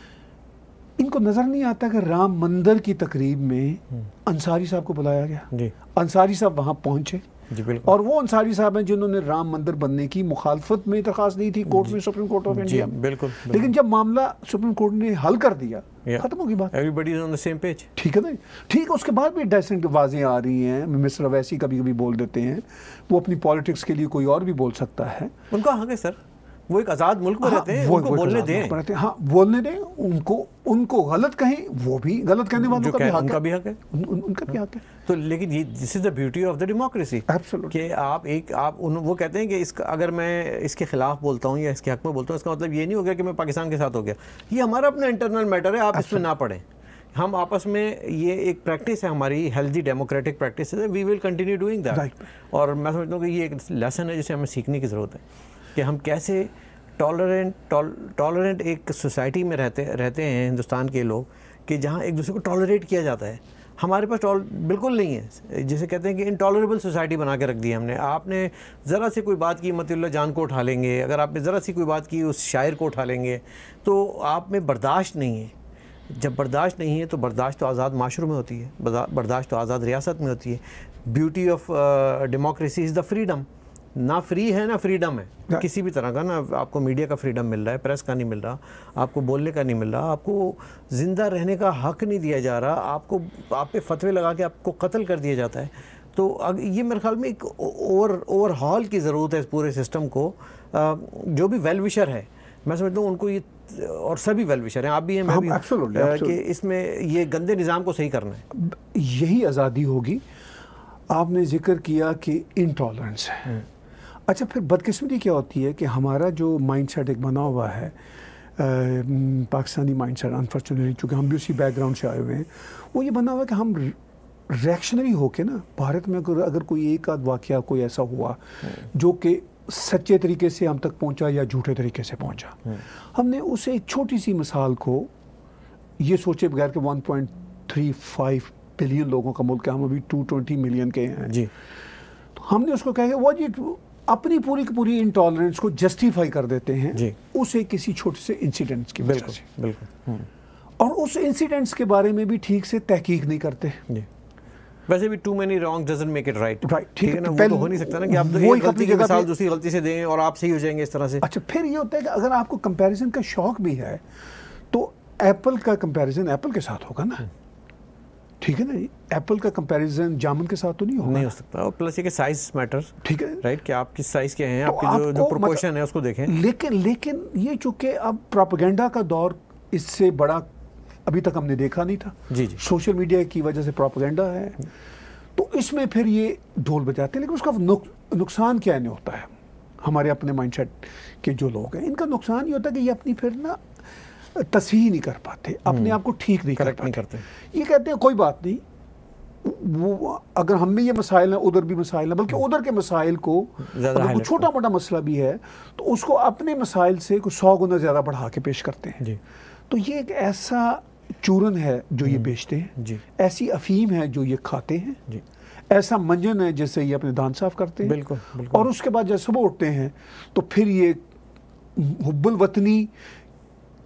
इनको नज़र नहीं आता कि राम मंदिर की तकरीब में हम्म। अंसारी साहब को बुलाया गया अंसारी साहब वहां पहुंचे और वो अंसारी साहब हैं जिन्होंने राम मंदिर बनने की मुखालफत में दरखास्त दी थी कोर्ट में सुप्रीम कोर्ट ऑफ इंडिया बिल्कुल लेकिन जब मामला सुप्रीम कोर्ट ने हल कर दिया खत्म होगी बात everybody on the same page ठीक है ना ठीक उसके बाद भी डेसेंट आवाजें आ रही हैं मिस्टर अवैसी कभी कभी बोल देते हैं वो अपनी पॉलिटिक्स के लिए कोई और भी बोल सकता है उनका हक है सर वो एक आज़ाद हाँ, मुल्क में रहते हैं उनको बोलने दें हाँ बोलने दें उनको उनको गलत कहें वो भी गलत कहने वालों का भी हक है, उनका भी हक है तो लेकिन ये this is the beauty of the democracy कि आप एक आप उन वो कहते हैं कि इसका अगर मैं इसके ख़िलाफ़ बोलता हूँ या इसके हक में बोलता हूँ इसका मतलब ये नहीं हो गया कि मैं पाकिस्तान के साथ हो गया ये हमारा अपना इंटरनल मैटर है आप इसमें ना पढ़ें हम आपस में ये एक प्रैक्टिस है हमारी हेल्दी डेमोक्रेटिक प्रैक्टिस है we will continue doing that और मैं समझता हूँ कि ये एक लेसन है जिसे हमें सीखने की ज़रूरत है कि हम कैसे टॉलरेंट टॉलरेंट एक सोसाइटी में रहते रहते हैं हिंदुस्तान के लोग कि जहाँ एक दूसरे को टॉलरेट किया जाता है हमारे पास टॉल बिल्कुल नहीं है जिसे कहते हैं कि इनटॉलरेबल सोसाइटी बना के रख दी हमने आपने ज़रा सी कोई बात की मतलब जान को उठा लेंगे अगर आपने ज़रा सी कोई बात की उस शायर को उठा लेंगे तो आप में बर्दाश्त नहीं है जब बर्दाश्त नहीं है तो बर्दाश्त तो आज़ाद माशरू में होती है बर्दाश्त तो आज़ाद रियासत में होती है beauty of democracy is the freedom ना फ्री है ना फ्रीडम है किसी भी तरह का ना आपको मीडिया का फ्रीडम मिल रहा है प्रेस का नहीं मिल रहा आपको बोलने का नहीं मिल रहा आपको ज़िंदा रहने का हक नहीं दिया जा रहा आपको आप पे फतवे लगा के आपको कत्ल कर दिया जाता है तो अब ये मेरे ख्याल में एक ओवर ओवरहॉल की ज़रूरत है इस पूरे सिस्टम को जो भी वेल विशर है मैं समझता हूँ उनको ये और सभी वेल विशर हैं आप भी हैं मैं हाँ, भी कि इसमें ये गंदे निज़ाम को सही करना है यही आज़ादी होगी आपने जिक्र किया कि इनटॉलरेंस है हम्म। अच्छा फिर बदकिस्मती क्या होती है कि हमारा जो माइंडसेट एक बना हुआ है पाकिस्तानी माइंडसेट अनफॉर्चुनेटली चूँकि हम भी उसी बैकग्राउंड से आए हुए हैं वो ये बना हुआ है कि हम रिएक्शनरी होके ना भारत में अगर अगर कोई एक आध वाक़ कोई ऐसा हुआ हम्म। जो कि सच्चे तरीके से हम तक पहुंचा या झूठे तरीके से पहुंचा हम्म। हमने उसे एक छोटी सी मिसाल को ये सोचे बगैर कि 1.35 बिलियन लोगों का मुल्क है हम अभी 220 मिलियन के हैं जी तो हमने उसको कह कि वो जी अपनी पूरी की पूरी इंटॉलरेंस को जस्टिफाई कर देते हैं उसे किसी छोटे से इंसिडेंट्स की बिल्कुल से। बिल्कुल हम्म। और उस इंसिडेंट्स के बारे में भी ठीक से तहकीक नहीं करते जी वैसे भी too many wrong doesn't make it right right ठीक है ना तो वो तो हो नहीं सकता ना कि आप तो एक गलती के मिसाल दूसरी गलती से दें और आप सही हो जाएंगे इस तरह से अच्छा फिर ये होता है कि अगर आपको कंपैरिजन का शौक भी है तो एप्पल का कंपैरिजन एप्पल के साथ होगा ना हम्म। ठीक है ना एप्पल का कंपैरिजन जामुन के साथ तो नहीं होगा नहीं हो सकता और प्लस ये कि साइज मैटर ठीक है राइट कि आप किस साइज के हैं तो आपकी जो, जो प्रोपोर्शन मतलब, है उसको देखें लेकिन लेकिन ये चूंकि अब प्रोपोगेंडा का दौर इससे बड़ा अभी तक हमने देखा नहीं था जी जी सोशल मीडिया की वजह से प्रोपोगेंडा है तो इसमें फिर ये ढोल बजाते हैं लेकिन उसका नुक, नुकसान क्या नहीं होता है हमारे अपने माइंड के जो लोग हैं इनका नुकसान ये होता है कि ये अपनी फिर ना तस्वीर नहीं कर पाते अपने हम्म। आप को ठीक नहीं कर पाते नहीं करते ये कहते हैं कोई बात नहीं वो अगर हम में ये मसाइल हैं उधर भी मसाइल हैं बल्कि हम्म। उधर के मसाइल को अगर कोई छोटा मोटा मसला भी है तो उसको अपने मसाइल से कुछ सौ गुना ज़्यादा बढ़ा के पेश करते हैं तो ये एक ऐसा चूरन है जो ये हम्म। बेचते हैं ऐसी अफीम है जो ये खाते हैं ऐसा मंजन है जैसे ये अपने दान साफ करते हैं बिल्कुल, बिल्कुल। और उसके बाद जब सुबह उठते हैं तो फिर ये हुब्बुल वतनी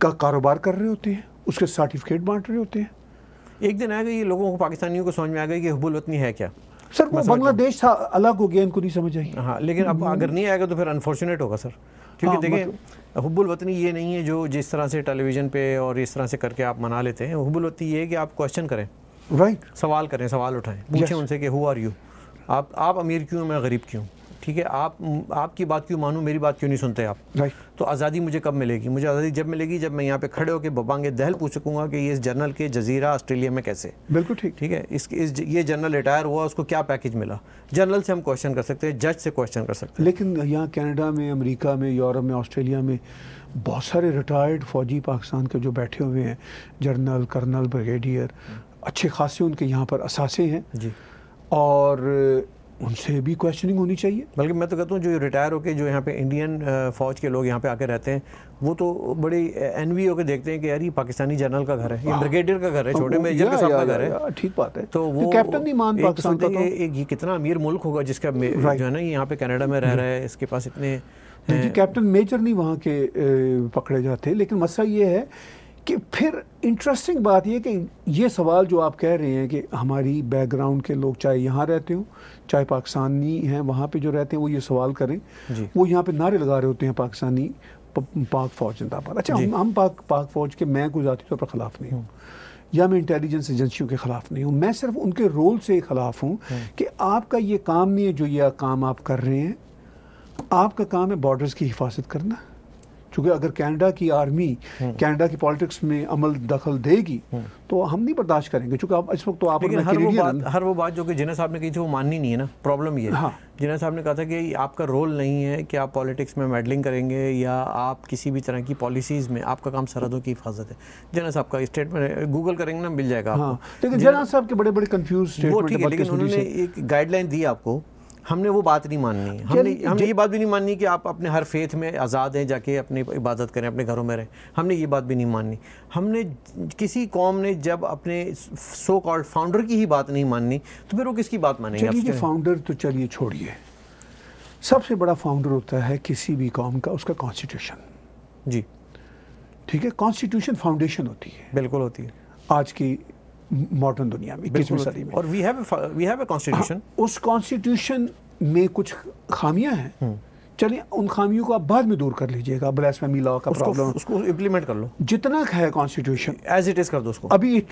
का कारोबार कर रहे होते हैं उसके सर्टिफिकेट बांट रहे होते हैं एक दिन आएगा ये लोगों को पाकिस्तानियों को समझ में आ गया कि हबुल वतनी है क्या सर वो बांग्लादेश था अलग हो गया इनको नहीं समझ आई हाँ लेकिन अब अगर नहीं आएगा तो फिर अनफॉर्चुनेट होगा सर क्योंकि हाँ, देखिए हबुल वतनी ये नहीं है जो जिस तरह से टेलीविज़न पे और इस तरह से करके आप मना लेते हैं हबुल वतनी ये है कि आप क्वेश्चन करें राइट सवाल करें सवाल उठाएं पूछें उनसे कि हु आर यू आप आप अमीर क्यों मैं गरीब क्यों ठीक है आप आपकी बात क्यों मानूँ मेरी बात क्यों नहीं सुनते आप right. तो आज़ादी मुझे कब मिलेगी मुझे आज़ादी जब मिलेगी जब मैं यहाँ पे खड़े होकर बबांगे दहल पूछ सकूंगा कि ये इस जनरल के जजीरा ऑस्ट्रेलिया में कैसे बिल्कुल ठीक ठीक है इस, इस ये जनरल रिटायर हुआ उसको क्या पैकेज मिला जनरल से हम क्वेश्चन कर सकते हैं जज से क्वेश्चन कर सकते हैं लेकिन यहाँ कैनेडा में अमरीका में यूरोप में ऑस्ट्रेलिया में बहुत सारे रिटायर्ड फ़ौजी पाकिस्तान के जो बैठे हुए हैं जनरल कर्नल ब्रिगेडियर अच्छे खासे उनके यहाँ पर असासे हैं जी और उनसे भी क्वेश्चनिंग होनी चाहिए बल्कि मैं तो कहता हूँ जो रिटायर होकर जो यहाँ पे इंडियन फ़ौज के लोग यहाँ पे आके रहते हैं वो तो बड़े एन वी होकर देखते हैं कि यार ये पाकिस्तानी जनरल का घर है ये ब्रिगेडियर हाँ। का घर है छोटे मेजर का साहब घर है ठीक बात है तो वो कैप्टन नहीं मान पाकिस्तान का तो। ये कितना अमीर मुल्क होगा जिसका जो है ना यहाँ पे कनाडा में रह हम्म। रहा है इसके पास इतने कैप्टन मेजर नहीं वहाँ के पकड़े जाते लेकिन मसला ये है कि फिर इंटरेस्टिंग बात यह कि ये सवाल जो आप कह रहे हैं कि हमारी बैकग्राउंड के लोग चाहे यहाँ रहते हो चाहे पाकिस्तानी हैं वहाँ पे जो रहते हैं वो ये सवाल करें वो यहाँ पे नारे लगा रहे होते हैं पाकिस्तानी पाक फौज पर अच्छा हम हम पाक पाक फौज के मैं कोई ज़ाती तौर तो पर ख़िलाफ़ नहीं हूँ हम्म। या मैं इंटेलिजेंस एजेंसियों के ख़िलाफ़ नहीं हूँ मैं सिर्फ उनके रोल से ख़िलाफ़ हूँ हम्म। कि आपका ये काम नहीं है जो ये काम आप कर रहे हैं आपका काम है बॉर्डर्स की हिफाजत करना चूंकि अगर कैनेडा की आर्मी हम्म। कैनेडा की पॉलिटिक्स में अमल दखल देगी हम्म। तो हम नहीं बर्दाश्त करेंगे चूंकि आप इस वक्त तो आप हर वो बात हर वो बात जो कि जिन्हें साहब ने कही थी वो माननी नहीं है ना प्रॉब्लम ये हाँ जिन्हें साहब ने कहा था कि आपका रोल नहीं है कि आप पॉलिटिक्स में मेडलिंग करेंगे या आप किसी भी तरह की पॉलिसीज़ में आपका काम सरहदों की हिफाजत है जना साहब का स्टेटमेंट गूगल करेंगे ना मिल जाएगा हाँ, लेकिन जना साहब के बड़े बड़े कन्फ्यूज वो ठीक है लेकिन उन्होंने एक गाइडलाइन दी आपको हमने वो बात नहीं माननी हमने हमने ये बात भी नहीं माननी कि आप अपने हर फेथ में आज़ाद हैं जाके अपने इबादत करें अपने घरों में रहें हमने ये बात भी नहीं माननी हमने किसी कौम ने जब अपने सो कॉल्ड फाउंडर की ही बात नहीं माननी तो फिर वो किसकी बात मानेंगे फाउंडर तो चलिए छोड़िए सबसे बड़ा फाउंडर होता है किसी भी कौम का उसका कॉन्स्टिट्यूशन जी ठीक है कॉन्स्टिट्यूशन फाउंडेशन होती है बिल्कुल होती है आज की मॉडर्न दुनिया में इक्कीसवीं सदी में और we have we have a constitution उस कॉन्स्टिट्यूशन में कुछ खामियां हैं हम्म। चलिए उन खामियों को आप बाद में दूर कर लीजिएगा ब्लैसफेमी लॉ का प्रॉब्लम उसको इम्प्लीमेंट कर लो जितना है कॉन्स्टिट्यूशन एज इट इज कर दो उसको अभी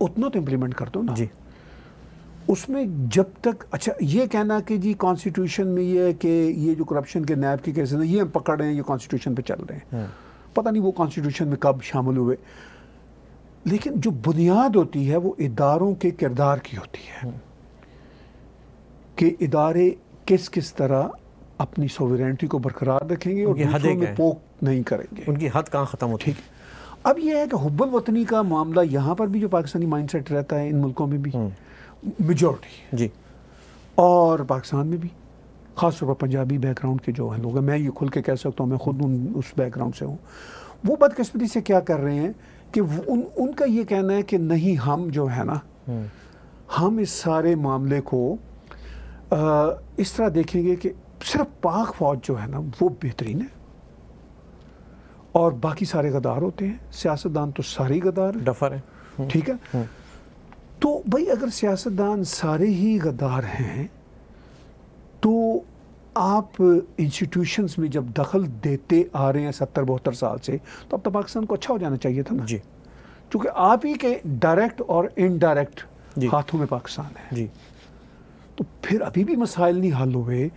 उतना तो इम्प्लीमेंट कर दो ना जी उसमें जब तक अच्छा ये कहना कि जी कॉन्स्टिट्यूशन में ये है कि ये जो करप्शन के नैब के केसेस हैं ये हम पकड़ रहे हैं ये कॉन्स्टिट्यूशन पे चल रहे हैं हम्म। पता नहीं वो कॉन्स्टिट्यूशन में कब शामिल हुए लेकिन जो बुनियाद होती है वो इदारों के किरदार की होती है हम्म। कि इदारे किस किस तरह अपनी सोवरेंटी को बरकरार रखेंगे और हदें में पोक नहीं करेंगे उनकी हद कहाँ ख़त्म होती है अब यह है कि हब्बल वतनी का मामला यहाँ पर भी जो पाकिस्तानी माइंडसेट रहता है इन मुल्कों में भी मेजोरिटी हम्म। जी और पाकिस्तान में भी ख़ासतौर पर पंजाबी बैकग्राउंड के जो है लोग मैं ये खुल के कह सकता हूँ मैं खुद उन उस बैकग्राउंड से हूँ वो बदकस्मती से क्या कर रहे हैं कि उन उनका ये कहना है कि नहीं हम जो है ना हम्म। हम इस सारे मामले को आ, इस तरह देखेंगे कि सिर्फ पाक फौज जो है ना वो बेहतरीन है और बाकी सारे गदार होते हैं सियासतदान तो सारे गदार है। डफर हैं हम्म। ठीक है हम्म। तो भाई अगर सियासतदान सारे ही गदार हैं तो आप इंस्टीट्यूशंस में जब दखल देते आ रहे हैं सत्तर बहत्तर साल से तो अब तो पाकिस्तान को अच्छा हो जाना चाहिए था ना जी चूंकि आप ही के डायरेक्ट और इनडायरेक्ट हाथों में पाकिस्तान है जी तो फिर अभी भी मसाइल नहीं हल हुए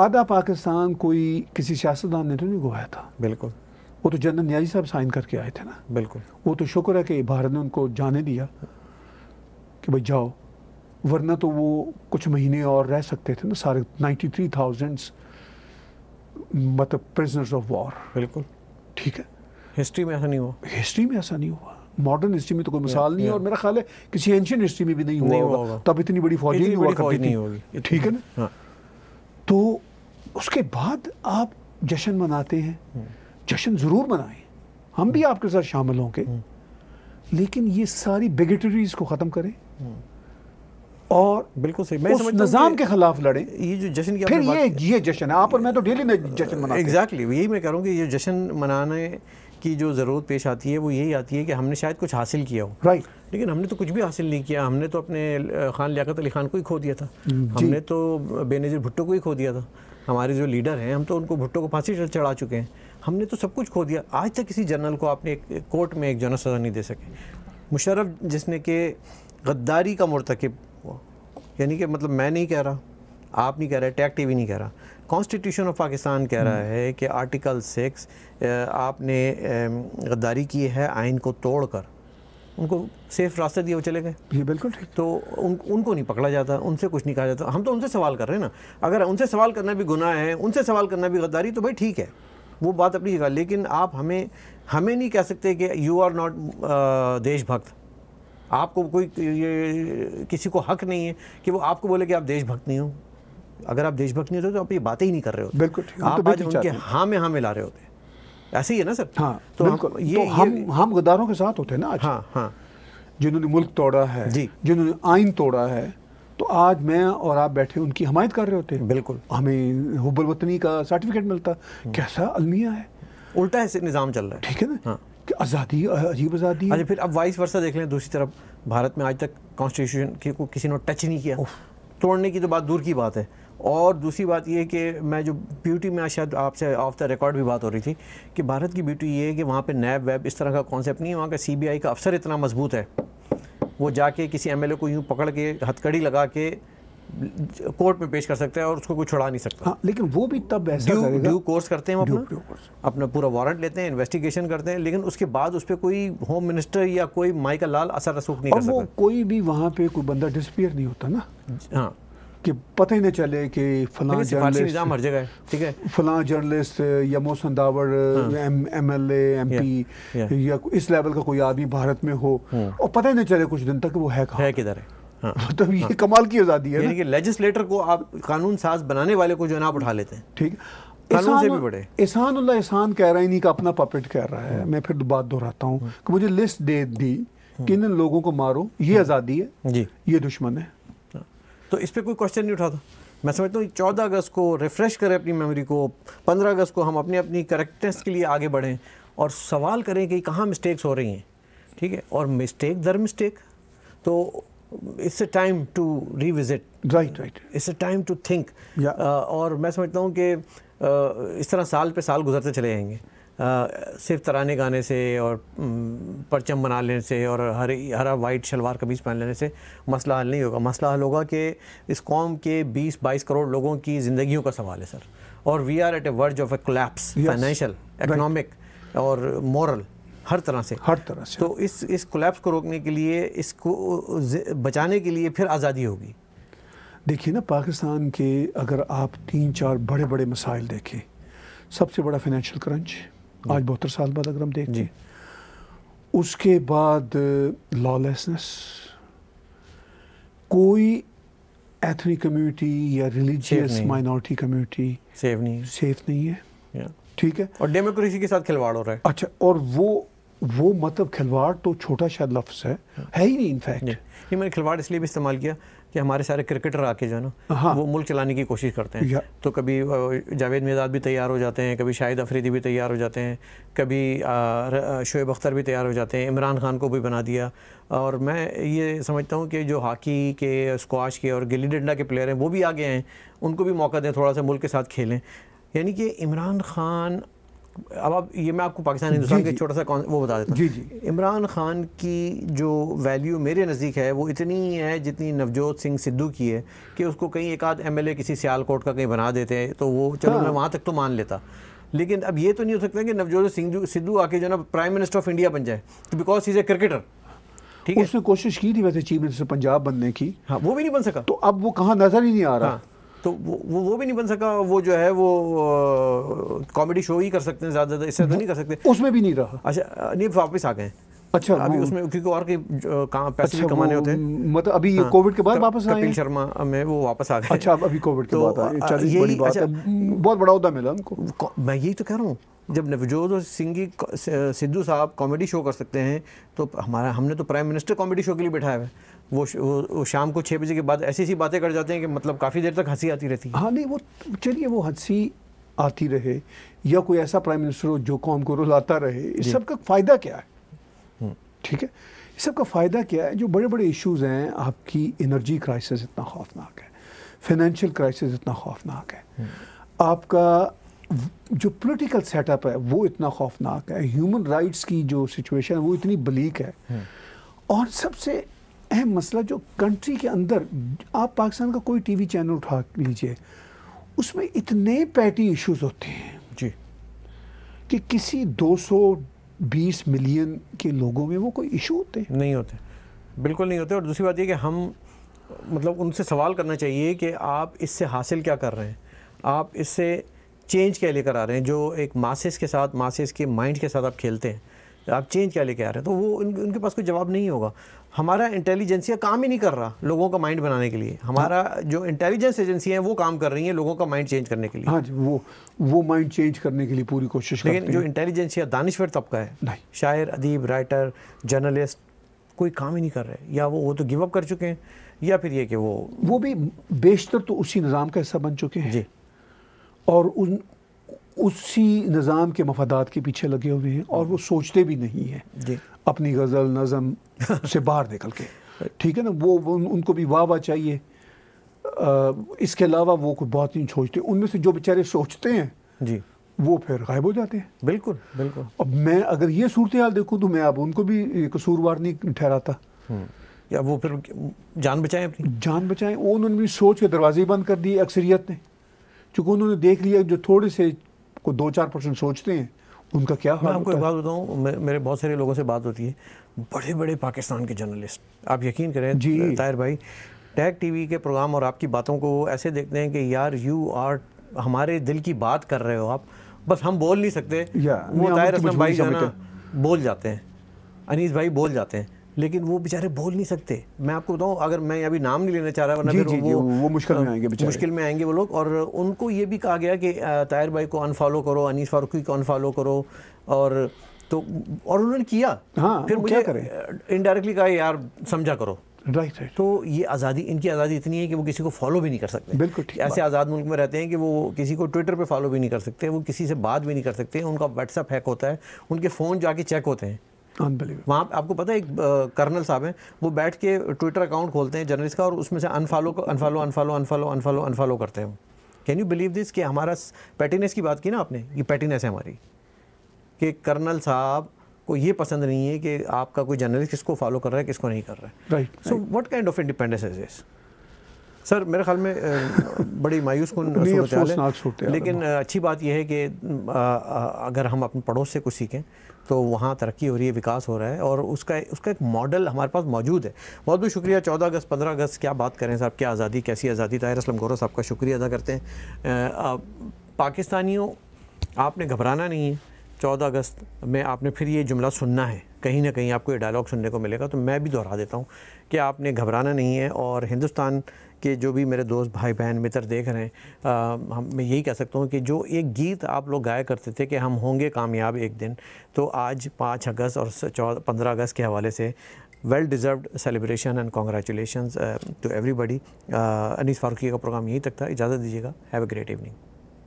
आधा पाकिस्तान कोई किसी सियासतदान ने तो नहीं गवाया था बिल्कुल वो तो जनरल न्याजी साहब साइन करके आए थे ना बिल्कुल वो तो शुक्र है कि भारत ने उनको जाने दिया कि भाई जाओ वरना तो वो कुछ महीने और रह सकते थे ना सारे नाइन्टी थ्री थाउजेंड मतलब प्रिजनर्स ऑफ वॉर बिल्कुल ठीक है हिस्ट्री में ऐसा नहीं हुआ हिस्ट्री में ऐसा नहीं हुआ मॉडर्न हिस्ट्री में तो कोई मिसाल नहीं है और मेरा ख्याल है किसी एंशियन हिस्ट्री में भी नहीं हुआ, नहीं हुआ होगा तब इतनी बड़ी फौजी नहीं हुआ करती नहीं होगी ठीक है ना हाँ। तो उसके बाद आप जश्न मनाते हैं हम्म। जश्न ज़रूर मनाएं हम भी हम्म। आपके साथ शामिल होंगे हम्म। लेकिन ये सारी बिगेटरीज को ख़त्म करें और बिल्कुल सही मैं उस निज़ाम के खिलाफ लड़े ये जो जश्न की फिर ये ये जश्न है आप और मैं तो डेली में जश्न मना एग्जैक्टली यही मैं कह रहा हूँ कि ये जश्न मनाने की जो ज़रूरत पेश आती है वो यही आती है कि हमने शायद कुछ हासिल किया हो राइट right. लेकिन हमने तो कुछ भी हासिल नहीं किया हमने तो अपने खान लियात अली खान को ही खो दिया था हमने तो बेनज़ीर भुट्टो को ही खो दिया था हमारे जो लीडर हैं हम तो उनको भुट्टो को फांसी चढ़ा चुके हैं हमने तो सब कुछ खो दिया आज तक किसी जनरल को आपने एक कोर्ट में एक जनर सज़ा नहीं दे सके मुशरफ जिसने के गद्दारी का मरतकब यानी कि मतलब मैं नहीं कह रहा आप नहीं कह रहे टैक टी नहीं कह रहा कॉन्स्टिट्यूशन ऑफ पाकिस्तान कह रहा है कि आर्टिकल सिक्स आपने गद्दारी की है आइन को तोड़कर उनको सेफ रास्ते दिए वो चले गए ये बिल्कुल ठीक तो उन उनको नहीं पकड़ा जाता उनसे कुछ नहीं कहा जाता हम तो उनसे सवाल कर रहे हैं ना अगर उनसे सवाल करना भी गुनाह है उनसे सवाल करना भी गद्दारी तो भाई ठीक है वो बात अपनी जगह लेकिन आप हमें हमें नहीं कह सकते कि यू आर नॉट देशभक्त आपको कोई ये किसी को हक नहीं है कि वो आपको बोले कि आप देशभक्त नहीं हो अगर आप देशभक्त नहीं होते तो आप ये बातें ही नहीं कर रहे होते बिल्कुल आप तो आज उनके हाँ में हाँ मिला रहे होते ऐसे ही है ना सर हाँ तो बिल्कुल ये, तो हम ये, हम गद्दारों के साथ होते हैं ना आज हाँ हाँ जिन्होंने मुल्क तोड़ा है जी जिन्होंने आइन तोड़ा है तो आज मैं और आप बैठे उनकी हमायत कर रहे होते हैं बिल्कुल हमें हुबल वतनी का सर्टिफिकेट मिलता हम्म। कैसा अलमिया है उल्टा ऐसे निज़ाम चल रहा है ठीक है ना हाँ। आज़ादी अजीब आज़ादी अच्छा फिर अब वाइस वर्षा देख लें दूसरी तरफ भारत में आज तक कॉन्स्टिट्यूशन के को किसी ने टच नहीं किया तोड़ने की तो बात दूर की बात है और दूसरी बात यह कि मैं जो ब्यूटी में शायद आपसे ऑफ द रिकॉर्ड भी बात हो रही थी कि भारत की ब्यूटी ये है कि वहाँ पर नैब वैब इस तरह का कॉन्सेप्ट नहीं है वहाँ का आई का अफसर इतना मजबूत है वो जाके किसी ए को यूँ पकड़ के हथकड़ी लगा के कोर्ट में पेश कर सकते हैं और उसको कोई छुड़ा नहीं सकता हाँ, लेकिन वो भी तब ऐसा ड्यू, ड्यू कोर्स करते हैं अपना अपना पूरा वारंट लेते हैं इन्वेस्टिगेशन करते हैं लेकिन उसके बाद उस पर कोई होम मिनिस्टर या कोई माइकल लाल असर रसूख नहीं और कर वो सकता कोई भी वहाँ पे कोई बंदा डिसपियर नहीं होता ना हाँ कि पता ही नहीं चले कि फलां जर्नलिस्ट हर जगह ठीक है फलां जर्नलिस्ट या मोहसन दावर हाँ। एम एल एम पी या इस लेवल का कोई आदमी भारत में हो हाँ। और पता ही नहीं चले कुछ दिन तक वो है है किधर है हाँ, मतलब ये हाँ, कमाल की आज़ादी है यानी कि लेजिस्लेटर को आप कानून साज बनाने वाले को जो है ना आप उठा लेते हैं ठीक कानून से भी बड़े एहसान एहसान कह रहा है इन्हीं का अपना पपेट कह रहा है हाँ। मैं फिर बात दोहराता हूँ हाँ। कि मुझे लिस्ट दे दी हाँ। कि इन लोगों को मारो ये आज़ादी है जी ये दुश्मन है तो इस पर कोई क्वेश्चन नहीं उठाता मैं समझता हूँ चौदह अगस्त को रिफ़्रेश करें अपनी मेमोरी को पंद्रह अगस्त को हम अपनी अपनी करेक्टनेस के लिए आगे बढ़ें और सवाल करें कि कहाँ मिस्टेक्स हो रही हैं ठीक है और मिस्टेक दर मिस्टेक तो it's a time to revisit right right it's a time to think और मैं समझता हूँ कि uh, इस तरह साल पे साल गुजरते चले जाएंगे uh, सिर्फ तराने गाने से और परचम बना लेने से और हरी हरा वाइट शलवार कमीज पहन लेने से मसला हल नहीं होगा मसला हल होगा कि इस कौम के 20-22 करोड़ लोगों की ज़िंदगियों का सवाल है सर और we are at a verge of a collapse financial economic और मॉरल हर तरह से हर तरह से तो इस इस कोलैप्स को रोकने के लिए इसको बचाने के लिए फिर आज़ादी होगी देखिए ना पाकिस्तान के अगर आप तीन चार बड़े बड़े मसाइल देखें सबसे बड़ा फाइनेंशियल क्रंच आज बहत्तर साल बाद अगर हम देखते उसके बाद लॉलेसनेस कोई एथनिक कम्युनिटी या रिलीजियस माइनॉरिटी कम्युनिटी सेफ नहीं सेफ नहीं है ठीक है और डेमोक्रेसी के साथ खिलवाड़ हो रहा है अच्छा और वो वो मतलब खिलवाड़ तो छोटा शायद लफ्ज़ है है ही नहीं इनफैक्ट ये मैंने खिलवाड़ इसलिए भी इस्तेमाल किया कि हमारे सारे क्रिकेटर आके जो है ना हाँ। वो मुल्क चलाने की कोशिश करते हैं तो कभी जावेद मेजाद भी तैयार हो जाते हैं कभी शाहिद अफरीदी भी तैयार हो जाते हैं कभी शोएब अख्तर भी तैयार हो जाते हैं इमरान खान को भी बना दिया और मैं ये समझता हूँ कि जो हॉकी के स्क्वाश के और गिल्ली डंडा के प्लेयर हैं वो भी आगे हैं उनको भी मौका दें थोड़ा सा मुल्क के साथ खेलें यानी कि इमरान खान अब आप ये मैं आपको पाकिस्तान हिंदुस्तान के छोटा सा वो बता देता हूँ इमरान खान की जो वैल्यू मेरे नज़दीक है वो इतनी है जितनी नवजोत सिंह सिद्धू की है कि उसको कहीं एक आध एम किसी सियालकोट का कहीं बना देते हैं तो वो चलो मैं हाँ। वहाँ तक तो मान लेता लेकिन अब ये तो नहीं हो सकता कि नवजोत सिंह सिद्धू आके जो ना प्राइम मिनिस्टर ऑफ इंडिया बन जाए तो बिकॉज इज़ ए क्रिकेटर ठीक है उसने कोशिश की थी वैसे चीफ मिनिस्टर पंजाब बनने की हाँ वो भी नहीं बन सका तो अब वो कहाँ नज़र ही नहीं आ रहा हाँ। तो वो वो भी नहीं बन सका वो जो है वो कॉमेडी शो ही कर सकते हैं ज़्यादा ज़्यादा तो इससे तो नहीं कर सकते उसमें भी नहीं रहा अच्छा नहीं वापस आ गए अच्छा अभी उसमें क्योंकि और के कहाँ पैसे अच्छा, कमाने होते हैं मतलब अभी हाँ, कोविड के बाद वापस आए कपिल शर्मा में वो वापस आ गए अच्छा अभी कोविड के तो, बाद आए बड़ी बात अच्छा, है बहुत बड़ा उदा मिला हमको मैं यही तो कह रहा हूँ जब नवजोत और सिंगी सिद्धू साहब कॉमेडी शो कर सकते हैं तो हमारा हमने तो प्राइम मिनिस्टर कॉमेडी शो के लिए बैठाया है वो, वो शाम को छः बजे के बाद ऐसी ऐसी बातें कर जाते हैं कि मतलब काफ़ी देर तक हंसी आती रहती है हाँ नहीं वो चलिए वो हंसी आती रहे या कोई ऐसा प्राइम मिनिस्टर हो जो कौम को रुलाता रहे इस सब का फ़ायदा क्या है हम्म। ठीक है इस सब का फ़ायदा क्या है जो बड़े बड़े इश्यूज़ हैं आपकी एनर्जी क्राइसिस इतना खौफनाक है फिनेंशियल क्राइसिस इतना खौफनाक है हम्म। आपका जो पॉलिटिकल सेटअप है वो इतना खौफनाक है ह्यूमन राइट्स की जो सिचुएशन है वो इतनी बलीक है हम्म। और सबसे अहम मसला जो कंट्री के अंदर आप पाकिस्तान का कोई टीवी चैनल उठा लीजिए उसमें इतने पैटी इश्यूज होते हैं जी कि किसी 220 मिलियन के लोगों में वो कोई इशू होते हैं नहीं होते बिल्कुल नहीं होते और दूसरी बात ये कि हम मतलब उनसे सवाल करना चाहिए कि आप इससे हासिल क्या कर रहे हैं आप इससे चेंज क्या लेकर आ रहे हैं जो एक मासिस के साथ मासिस के माइंड के साथ आप खेलते हैं आप चेंज क्या लेके आ रहे हैं तो वो उन, उनके पास कोई जवाब नहीं होगा हमारा इंटेलिजेंसिया काम ही नहीं कर रहा लोगों का माइंड बनाने के लिए हमारा हाँ। जो इंटेलिजेंस एजेंसी है वो काम कर रही है लोगों का माइंड चेंज करने के लिए हाँ जी वो वो माइंड चेंज करने के लिए पूरी कोशिश लेकिन जो इंटेलिजेंसिया दानश्वर तबका है शायर अदीब राइटर जर्नलिस्ट कोई काम ही नहीं कर रहे या वो वो तो गिव अप कर चुके हैं या फिर ये कि वो वो भी बेशतर तो उसी निज़ाम का हिस्सा बन चुके हैं जी और उन उसी निज़ाम के मफादात के पीछे लगे हुए हैं और वो सोचते भी नहीं हैं अपनी गज़ल नज़म *laughs* से बाहर निकल के ठीक है ना वो, वो उन, उनको भी वाह वाह चाहिए आ, इसके अलावा वो कुछ बहुत नहीं सोचते उनमें से जो बेचारे सोचते हैं जी वो फिर गायब हो जाते हैं बिल्कुल बिल्कुल अब मैं अगर ये सूरत हाल देखूँ तो मैं अब उनको भी कसूरवार नहीं ठहराता हम्म। या वो फिर जान बचाएं अपनी जान बचाएं उन्होंने भी सोच के दरवाजे बंद कर दिए अक्सरियत ने चूँकि उन्होंने देख लिया जो थोड़े से को दो चार परसेंट सोचते हैं उनका क्या मैं आपको एक बात बताऊँ मेरे बहुत सारे लोगों से बात होती है बड़े बड़े पाकिस्तान के जर्नलिस्ट आप यकीन करें जी ताहिर भाई टैग टीवी के प्रोग्राम और आपकी बातों को वो ऐसे देखते हैं कि यार यू आर हमारे दिल की बात कर रहे हो आप बस हम बोल नहीं सकते वो ताहिर तो असलम भाई जो बोल जाते हैं अनीस भाई बोल जाते हैं लेकिन वो बेचारे बोल नहीं सकते मैं आपको बताऊँ अगर मैं अभी नाम नहीं लेना चाह रहा वरना जी, फिर जी, वो, वो मुश्किल में आएंगे मुश्किल में आएंगे वो लोग और उनको ये भी कहा गया कि तायर भाई को अनफॉलो करो अनीस फारूकी को अनफॉलो करो और तो और उन्होंने किया हाँ, फिर मुझे इनडायरेक्टली कहा यार समझा करो राइट राइट तो ये आज़ादी इनकी आज़ादी इतनी है कि वो किसी को फॉलो भी नहीं कर सकते बिल्कुल ठीक ऐसे आज़ाद मुल्क में रहते हैं कि वो किसी को ट्विटर पे फॉलो भी नहीं कर सकते वो किसी से बात भी नहीं कर सकते उनका व्हाट्सअप हैक होता है उनके फ़ोन जाके चेक होते हैं वहाँ आपको पता है एक कर्नल साहब हैं वो बैठ के ट्विटर अकाउंट खोलते हैं जर्नलिस्ट का और उसमें से unfollow unfollow unfollow unfollow unfollow unfollow करते हैं कैन यू बिलीव दिस कि हमारा पेटीनेस की बात की ना आपने ये पेटीनेस है हमारी कि कर्नल साहब को ये पसंद नहीं है कि आपका कोई जर्नलिस्ट किसको फॉलो कर रहा है किसको नहीं कर रहा है right so what kind of independence is this sir मेरे ख्याल में बड़ी मायूस कौन *laughs* लेकिन अच्छी बात यह है कि अगर हम अपने पड़ोस से कुछ सीखें तो वहाँ तरक्की हो रही है विकास हो रहा है और उसका उसका एक मॉडल हमारे पास मौजूद है बहुत बहुत शुक्रिया चौदह अगस्त पंद्रह अगस्त क्या बात करें साहब क्या आज़ादी कैसी आज़ादी ताहिर असलम गौरव साहब का शुक्रिया अदा करते हैं पाकिस्तानियों आपने घबराना नहीं है चौदह अगस्त में आपने फिर ये जुमला सुनना है कहीं ना कहीं आपको ये डायलॉग सुनने को मिलेगा तो मैं भी दोहरा देता हूँ कि आपने घबराना नहीं है और हिंदुस्तान के जो भी मेरे दोस्त भाई बहन मित्र देख रहे हैं आ, हम मैं यही कह सकता हूँ कि जो एक गीत आप लोग गाया करते थे कि हम होंगे कामयाब एक दिन तो आज पाँच अगस्त और चौदह पंद्रह अगस्त के हवाले से well deserved celebration and congratulation to everybody Anis Farooqui का प्रोग्राम यहीं तक था इजाज़त दीजिएगा have a great evening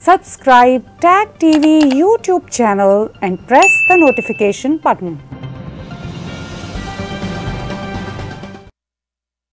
Subscribe Tag TV YouTube channel and press the notification button.